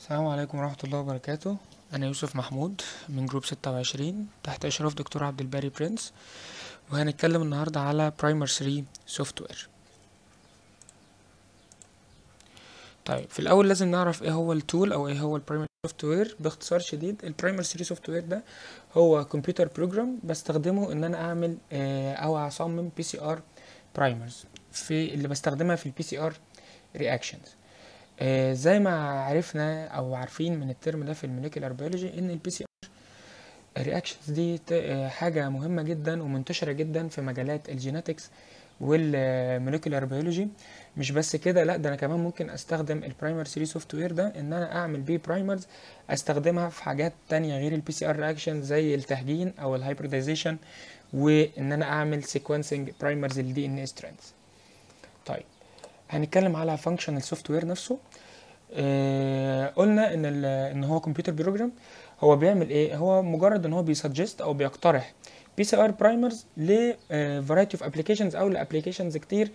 السلام عليكم ورحمة الله وبركاته أنا يوسف محمود من جروب ستة وعشرين تحت إشراف دكتور عبد الباري برنس وهنتكلم النهاردة على برايمر 3 سوفت وير طيب في الأول لازم نعرف إيه هو التول أو إيه هو البرايمر سوفت وير باختصار شديد البرايمر 3 سوفت وير ده هو كمبيوتر بروجرام بستخدمه إن أنا أعمل آه، أو أصمم بي سي آر برايمرز في اللي بستخدمها في البي سي آر رياكشنز آه زي ما عرفنا او عارفين من الترم ده في الموليكولار بيولوجي ان البي سي ار رياكشنز دي آه، حاجه مهمه جدا ومنتشره جدا في مجالات الجيناتكس والموليكولار بيولوجي مش بس كده لا ده انا كمان ممكن استخدم البرايمر 3 سوفت وير ده ان انا اعمل بيه برايمرز استخدمها في حاجات تانية غير البي سي ار رياكشن زي التهجين او الهايبرديزيشن وان انا اعمل سيكونسنج برايمرز للدي ان اي طيب هنتكلم على فانكشن السوفت وير نفسه آه قلنا ان ان هو كمبيوتر بروجرام هو بيعمل ايه هو مجرد ان هو بيسجست او بيقترح بي سي ار برايمرز ل فرايتي اوف ابلكيشنز او لابلكيشنز كتير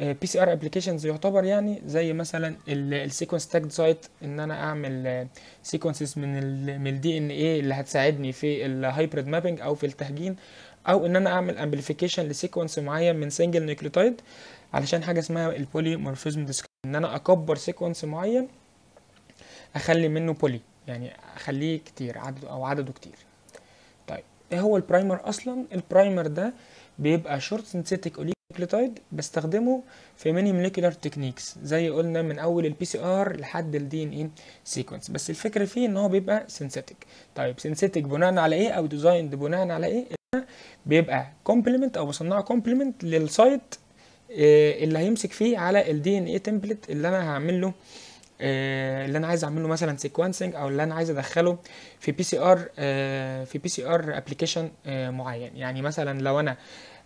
بي سي ار ابلكيشنز يعتبر يعني زي مثلا السيكونس تاج سايت ان انا اعمل سيكونسز آه، من ال من الدي ان ايه اللي هتساعدني في الهايبريد مابنج او في التهجين او ان انا اعمل امبليفيكيشن لسيكونس معين من سنجل نيوكليوتايد علشان حاجه اسمها البوليمورفيزم ديسكفري ان انا اكبر سيكونس معين اخلي منه بولي يعني اخليه كتير عدده او عدده كتير طيب ايه هو البرايمر اصلا البرايمر ده بيبقى شورت سينثيتيك اوليكليتايد بستخدمه في ميني مليكولار تكنيكس زي قلنا من اول البي سي ار لحد الدي ان اي سيكونس بس الفكره فيه ان هو بيبقى سينثيتيك طيب سينثيتيك بناء على ايه او ديزايند بناء على ايه بيبقى كومبلمنت او بصنعه كومبلمنت للسايت اللي هيمسك فيه على الدي ان اي تمبلت اللي انا هعمل له آه، اللي انا عايز اعمل له مثلا سيكونسنج او اللي انا عايز ادخله في بي سي ار في بي سي ار ابلكيشن معين يعني مثلا لو انا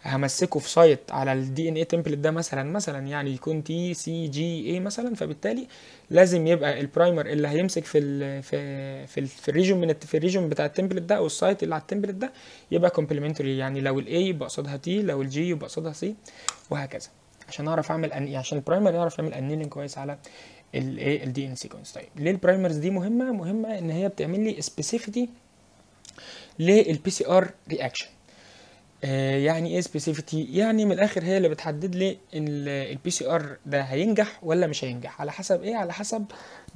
همسكه في سايت على الدي ان اي تمبلت ده مثلا مثلا يعني يكون تي سي جي اي مثلا فبالتالي لازم يبقى البرايمر اللي هيمسك في الـ في في, ال في الريجون من في الريجون بتاع التمبلت ده او السايت اللي على التمبلت ده يبقى كومبلمنتري يعني لو الاي يبقى قصادها تي لو الجي يبقى قصادها سي وهكذا عشان اعرف اعمل أن... يعني عشان البرايمر يعرف يعمل انيلنج كويس على الايه الدي ان سيكونس طيب ليه البرايمرز دي مهمه مهمه ان هي بتعمل لي سبيسيفيتي للبي سي ار رياكشن آه، يعني ايه سبيسيفيتي يعني من الاخر هي اللي بتحدد لي البي سي ار ده هينجح ولا مش هينجح على حسب ايه على حسب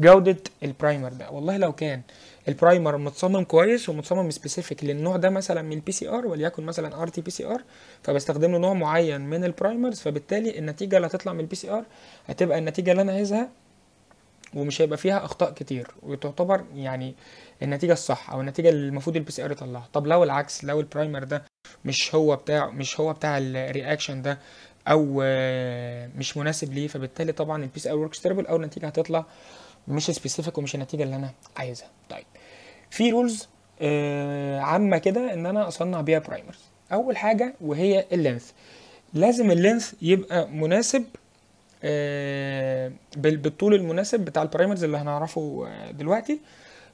جوده البرايمر ده والله لو كان البرايمر متصمم كويس ومتصمم سبيسيفيك للنوع ده مثلا من البي سي ار وليكن مثلا ار تي بي سي ار فبستخدم له نوع معين من البرايمرز فبالتالي النتيجه اللي هتطلع من البي سي ار هتبقى النتيجه اللي انا عايزها ومش هيبقى فيها اخطاء كتير وتعتبر يعني النتيجه الصح او النتيجه اللي المفروض البي سي ار يطلعها طب لو العكس لو البرايمر ده مش هو بتاع مش هو بتاع الرياكشن ده او آه، مش مناسب ليه فبالتالي طبعا البي سي ار وركس تيربل او النتيجه هتطلع مش سبيسيفيك ومش النتيجه اللي انا عايزها طيب في رولز آه، عامه كده ان انا اصنع بيها برايمرز اول حاجه وهي اللينث لازم اللينث يبقى مناسب آه، بالطول المناسب بتاع البرايمرز اللي هنعرفه آه، دلوقتي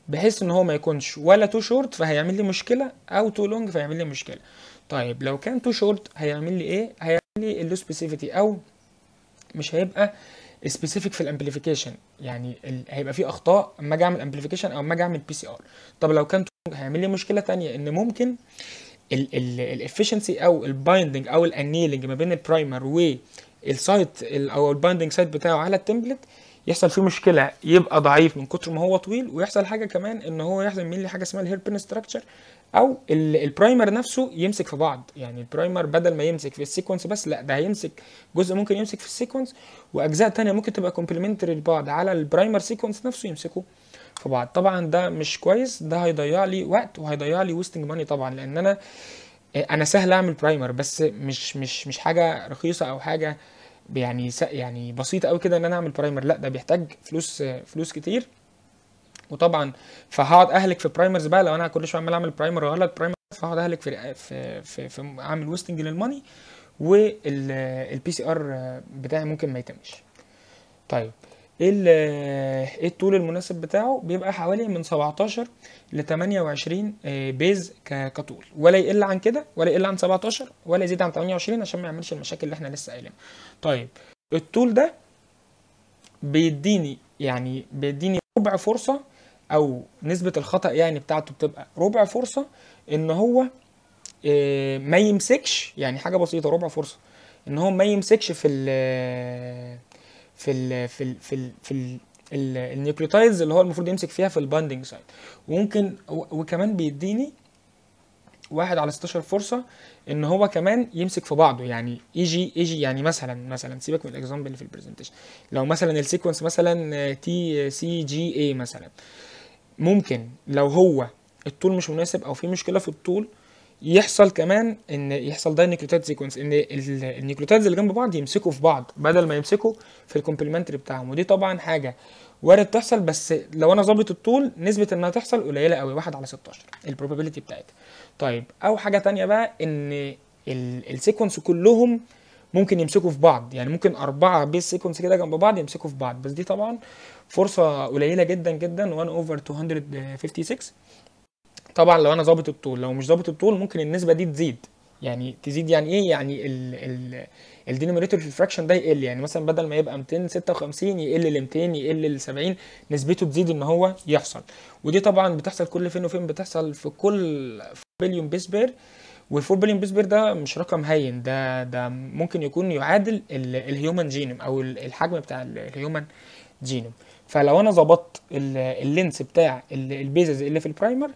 بحيث ان هو ما يكونش ولا تو شورت فهيعمل لي مشكله او تو لونج فهيعمل لي مشكله طيب لو كان تو شورت هيعمل لي ايه هيعمل لي اللو سبيسيفيتي او مش هيبقى سبيسيفيك في الامبليفيكيشن يعني ال... هيبقى في اخطاء اما اجي اعمل امبليفيكيشن او اما اجي اعمل بي سي ار طب لو كان هيعمل لي مشكله ثانيه ان ممكن الافشنسي او البايندنج او الانيلنج ما بين البرايمر و السايت او البايندنج سايت بتاعه على التمبلت يحصل فيه مشكله يبقى ضعيف من كتر ما هو طويل ويحصل حاجه كمان ان هو يحصل لي حاجه اسمها الهيربن ستراكشر او البرايمر نفسه يمسك في بعض يعني البرايمر بدل ما يمسك في السيكونس بس لا ده هيمسك جزء ممكن يمسك في السيكونس واجزاء تانية ممكن تبقى كومبلمنتري لبعض على البرايمر سيكونس نفسه يمسكه في بعض طبعا ده مش كويس ده هيضيع لي وقت وهيضيع لي ويستنج ماني طبعا لان انا انا سهل اعمل برايمر بس مش مش مش حاجه رخيصه او حاجه يعني يعني بسيطه قوي كده ان انا اعمل برايمر لا ده بيحتاج فلوس فلوس كتير وطبعا فهقعد اهلك في برايمرز بقى لو انا كل شويه عمال اعمل برايمر غلط برايمر فهقعد اهلك في في في, في اعمل ويستنج للماني والبي سي ار بتاعي ممكن ما يتمش طيب ايه الطول المناسب بتاعه بيبقى حوالي من 17 ل 28 آه، بيز كطول ولا يقل عن كده ولا يقل عن 17 ولا يزيد عن 28 عشان ما يعملش المشاكل اللي احنا لسه قايلينها طيب الطول ده بيديني يعني بيديني ربع فرصه او نسبه الخطا يعني بتاعته بتبقى ربع فرصه ان هو آه، ما يمسكش يعني حاجه بسيطه ربع فرصه ان هو ما يمسكش في في ال في ال في ال في ال النيوكليوتايدز اللي هو المفروض يمسك فيها في الباندنج سايت وممكن وكمان بيديني واحد على 16 فرصه ان هو كمان يمسك في بعضه يعني اي جي اي جي يعني مثلا مثلا سيبك من الاكزامبل اللي في البرزنتيشن لو مثلا السيكونس مثلا تي سي جي اي مثلا ممكن لو هو الطول مش مناسب او في مشكله في الطول يحصل كمان ان يحصل ده نيكلوتات سيكونس ان النيكلوتيدز اللي جنب بعض يمسكوا في بعض بدل ما يمسكوا في الكومبلمنتري بتاعهم ودي طبعا حاجه وارد تحصل بس لو انا ظابط الطول نسبه انها تحصل قليله قوي 1 على 16 البروبابيلتي بتاعتها طيب او حاجه تانية بقى ان السيكونس كلهم ممكن يمسكوا في بعض يعني ممكن أربعة بيس سيكونس كده جنب بعض يمسكوا في بعض بس دي طبعا فرصة قليلة جدا جدا 1 over 256 طبعا لو انا ظابط الطول لو مش ظابط الطول ممكن النسبه دي تزيد يعني تزيد يعني ايه يعني ال الدينوميريتور في الفراكشن ده يقل يعني مثلا بدل ما يبقى 256 يقل ل 200 يقل ل 70 نسبته تزيد ان هو يحصل ودي طبعا بتحصل كل فين وفين بتحصل في كل بليون بيس بير وال4 بليون بيس بير ده مش رقم هين ده ده ممكن يكون يعادل الهيومن جينوم او الحجم بتاع الهيومن جينوم فلو انا ظبطت اللينس بتاع البيزز اللي في البرايمر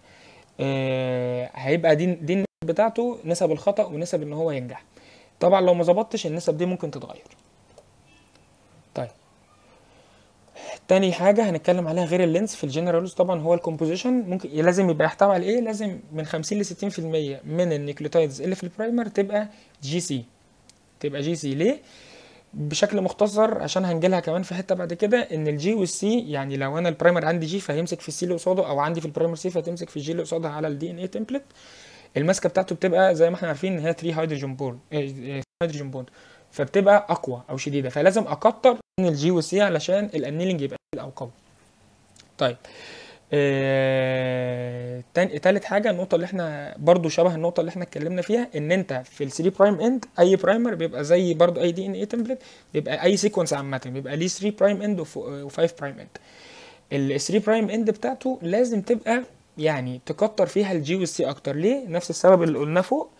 آه، هيبقى دي دي النسب بتاعته نسب الخطا ونسب ان هو ينجح طبعا لو ما ظبطتش النسب دي ممكن تتغير طيب تاني حاجه هنتكلم عليها غير اللينس في الجنرالز طبعا هو الكومبوزيشن ممكن إيه، لازم يبقى يحتوي على ايه لازم من 50 ل 60% من النيكلوتيدز اللي في البرايمر تبقى جي سي تبقى جي سي ليه بشكل مختصر عشان هنجيلها كمان في حته بعد كده ان الجي والسي يعني لو انا البرايمر عندي جي فهيمسك في السي اللي قصاده او عندي في البرايمر سي فهتمسك في الجي اللي قصادها على الدي ان اي تمبلت الماسكه بتاعته بتبقى زي ما احنا عارفين ان هي 3 هيدروجين بوند هيدروجين بوند فبتبقى اقوى او شديده فلازم اكتر من الجي والسي علشان الانيلنج يبقى او قوي طيب آه، تاني تالت حاجه النقطه اللي احنا برضو شبه النقطه اللي احنا اتكلمنا فيها ان انت في ال 3 برايم اند اي برايمر بيبقى زي برضو اي دي ان اي تمبلت بيبقى اي سيكونس عامه بيبقى ليه 3 برايم اند و5 برايم اند ال 3 برايم اند بتاعته لازم تبقى يعني تكتر فيها الجي والسي اكتر ليه نفس السبب اللي قلناه فوق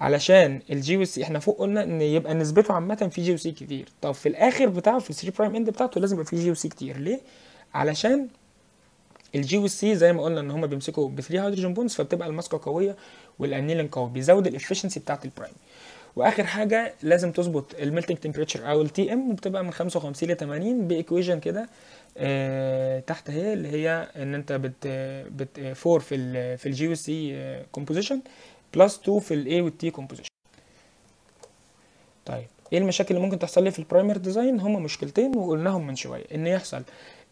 علشان الجي والسي احنا فوق قلنا ان يبقى نسبته عامه في جي وسي كتير طب في الاخر بتاعه في 3 برايم اند بتاعته لازم يبقى في جي وسي كتير ليه علشان الجي والسي زي ما قلنا ان هما بيمسكوا بثري هيدروجين بونز فبتبقى الماسكه قويه والانيلين قوي بيزود الافشنسي بتاعت البرايم واخر حاجه لازم تظبط الميلتنج تمبريتشر او التي ام وبتبقى من 55 ل 80 بايكويجن كده آه تحت اهي اللي هي ان انت بت بت 4 في ال في الجي والسي كومبوزيشن بلس 2 في الاي والتي كومبوزيشن طيب ايه المشاكل اللي ممكن تحصل لي في البرايمر ديزاين هما مشكلتين وقلناهم من شويه ان يحصل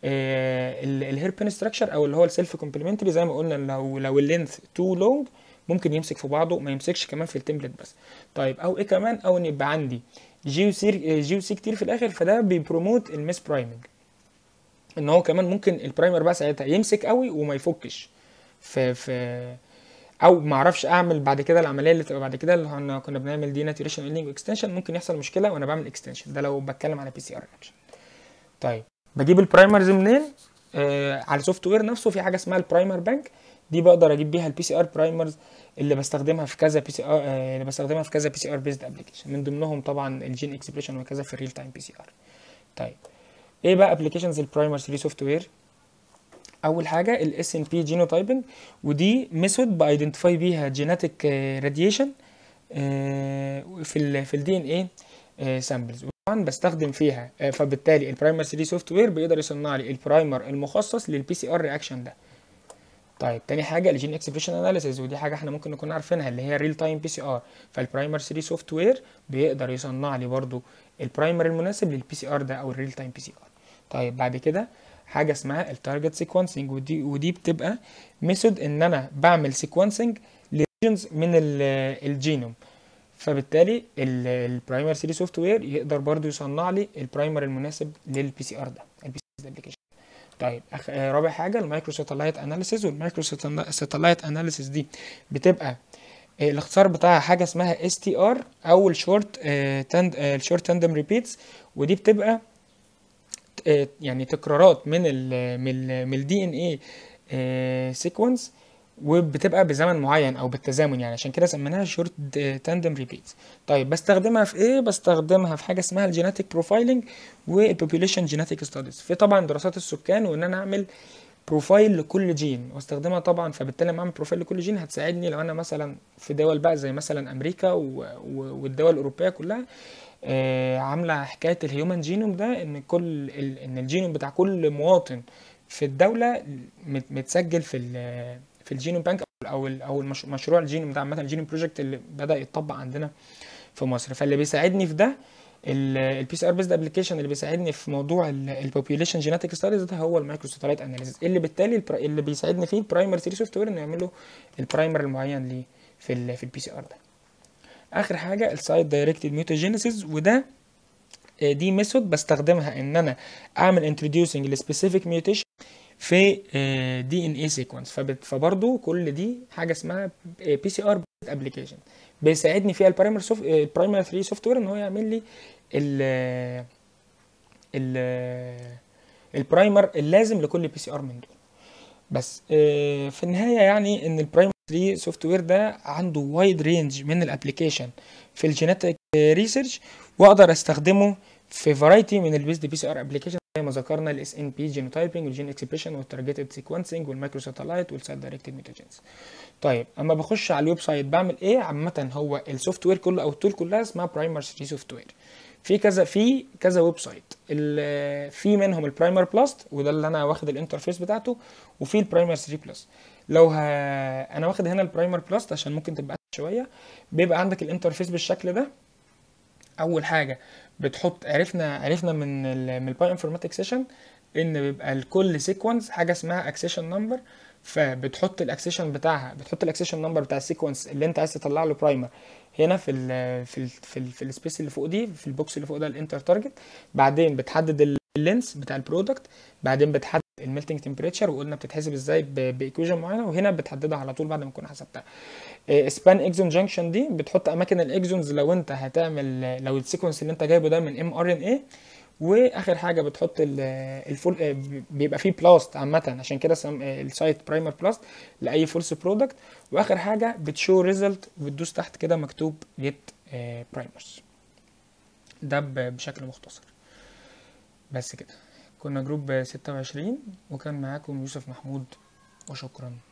آه، الهيربن ستراكشر او اللي هو السيلف كومبلمنتري زي ما قلنا لو لو اللينث تو لونج ممكن يمسك في بعضه ما يمسكش كمان في التمبلت بس طيب او ايه كمان او ان يبقى عندي جيو سي جيو سي كتير في الاخر فده بيبروموت المس برايمنج ان هو كمان ممكن البرايمر بقى ساعتها يمسك قوي وما يفكش في في او ما اعرفش اعمل بعد كده العمليه اللي تبقى بعد كده اللي كنا بنعمل دي ناتوريشن اكستنشن ممكن يحصل مشكله وانا بعمل اكستنشن ده لو بتكلم على بي سي ار طيب بجيب البرايمرز منين آه على السوفت وير نفسه في حاجه اسمها البرايمر بانك دي بقدر اجيب بيها البي سي ار برايمرز اللي بستخدمها في كذا بي سي ار آه اللي بستخدمها في كذا بي سي ار بيزد ابلكيشن من ضمنهم طبعا الجين اكسبريشن وكذا في الريل تايم بي سي ار طيب ايه بقى ابلكيشنز البرايمر 3 سوفت وير اول حاجه الاس ان بي جينوتايبنج ودي ميثود بايدنتيفاي بيها جيناتيك آه، راديشن آه، في ال في الدي ان ايه سامبلز بستخدم فيها آه، فبالتالي البرايمر 3 سوفت وير بيقدر يصنع لي البرايمر المخصص للبي سي ار رياكشن ده طيب تاني حاجه الجين اكسبريشن اناليسيز ودي حاجه احنا ممكن نكون عارفينها اللي هي ريل تايم بي سي ار فالبرايمر 3 سوفت وير بيقدر يصنع لي برضو البرايمر المناسب للبي سي ار ده او الريل تايم بي سي ار طيب بعد كده حاجه اسمها التارجت سيكونسنج ودي ودي بتبقى ميثود ان انا بعمل سيكونسنج لريجنز من آه، الجينوم فبالتالي البرايمر 3 سوفت وير يقدر برضو يصنع لي البرايمر المناسب للبي سي ار ده البي سي ابلكيشن طيب آه، رابع حاجه المايكرو ساتلايت اناليسيز والمايكرو ساتلايت اناليسيز دي بتبقى آه، الاختصار بتاعها حاجه اسمها اس تي ار او الشورت تند الشورت تندم ريبيتس ودي بتبقى آه، يعني تكرارات من الـ من من الدي ان اي سيكونس وبتبقى بزمن معين او بالتزامن يعني عشان كده سميناها شورت تاندم ريبيت طيب بستخدمها في ايه بستخدمها في حاجه اسمها الجيناتيك بروفايلنج والبوبوليشن جيناتيك ستاديز في طبعا دراسات السكان وان انا اعمل بروفايل لكل جين واستخدمها طبعا فبالتالي لما اعمل بروفايل لكل جين هتساعدني لو انا مثلا في دول بقى زي مثلا امريكا والدول الاوروبيه كلها آه، عامله حكايه الهيومن جينوم ده ان كل ان الجينوم بتاع كل مواطن في الدوله متسجل في ال... في الجينوم بانك او او مشروع الجينوم ده عامه الجينوم بروجكت اللي بدا يتطبق عندنا في مصر فاللي بيساعدني في ده البي سي ار بيزد ابلكيشن اللي بيساعدني في موضوع البوبيوليشن جيناتيك ستاديز ده هو المايكرو المايكروساتلايت اناليسيس اللي بالتالي اللي بيساعدني فيه البرايمر 3 سوفت وير انه يعمل له البرايمر المعين ليه في الـ في البي سي ار ده اخر حاجه السايد دايركتد ميوتوجينيسيس وده آه، دي ميثود بستخدمها ان انا اعمل انتروديوسنج لسبيسيفيك ميوتيشن في دي ان اي سيكونس فبرضه كل دي حاجه اسمها بي سي ار ابلكيشن بيساعدني فيها البرايمر سوفت البرايمر 3 سوفت وير ان هو يعمل لي ال آه، ال آه، البرايمر اللازم لكل بي سي ار من دول بس آه، في النهايه يعني ان البرايمر 3 سوفت وير ده عنده وايد رينج من الابلكيشن في الجينيتك ريسيرش واقدر استخدمه في فرايتي من البيست بي سي ار ابلكيشن زي ما ذكرنا الاس ان بي جينوتايبنج والجين اكسبريشن والتارجتد سيكونسنج والمايكرو ساتلايت والسات دايركتد ميوتاجينز طيب اما بخش على الويب سايت بعمل ايه عامه هو السوفت وير كله او التول كلها اسمها برايمر 3 سوفت وير في كذا في كذا ويب سايت في منهم البرايمر بلس وده اللي انا واخد الانترفيس بتاعته وفي البرايمر 3 بلس لو ها انا واخد هنا البرايمر بلس عشان ممكن تبقى شويه بيبقى عندك الانترفيس بالشكل ده اول حاجه بتحط عرفنا عرفنا من الـ من الباي انفورماتيك سيشن ان بيبقى لكل سيكونس حاجه اسمها اكسيشن نمبر فبتحط الاكسيشن بتاعها بتحط الاكسيشن نمبر بتاع السيكونس اللي انت عايز تطلع له برايمر هنا في الـ في الـ في, الـ في السبيس اللي فوق دي في البوكس اللي فوق ده الانتر تارجت بعدين بتحدد اللينس بتاع البرودكت بعدين بتحدد الميلتنج تمبريتشر وقلنا بتتحسب ازاي بايكويشن معينه وهنا بتحددها على طول بعد ما تكون حسبتها سبان اكزون جانكشن دي بتحط اماكن الاكزونز لو انت هتعمل لو السيكونس اللي انت جايبه ده من ام ار ان اي واخر حاجه بتحط الفول آه، بيبقى فيه بلاست عامه عشان كده السايت برايمر بلاست لاي فولس برودكت واخر حاجه بتشو ريزلت وبتدوس تحت كده مكتوب جيت برايمرز آه، ده بشكل مختصر بس كده كنا جروب 26 وكان معاكم يوسف محمود وشكرا